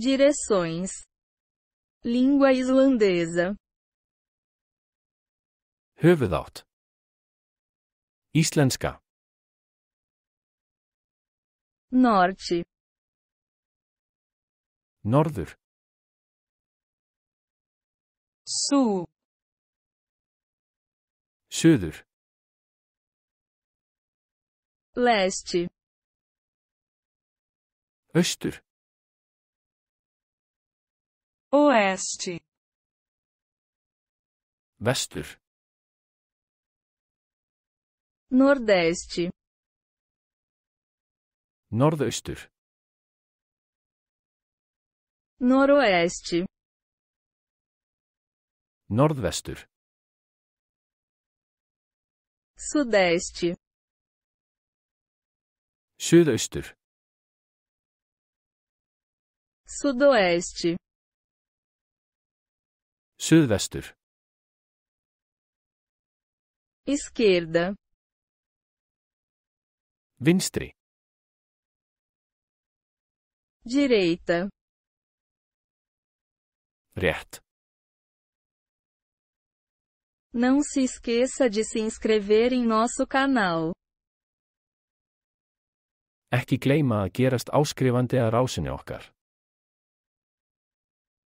direções, língua islandesa, höfuðátt, íslenska, norte, norður, sul, suður, leste, austur, Oeste. Vestur. Nordeste. Norðaustur. Noroeste. Nordvestur. Sudeste. Suðaustur. Sudoeste. Suðvestur. Esquerda. Vinstri. Direita. Rétt. Não se esqueça de se inscrever em nosso canal. Ekki gleyma að gerast áskrifandi að rásinni okkar.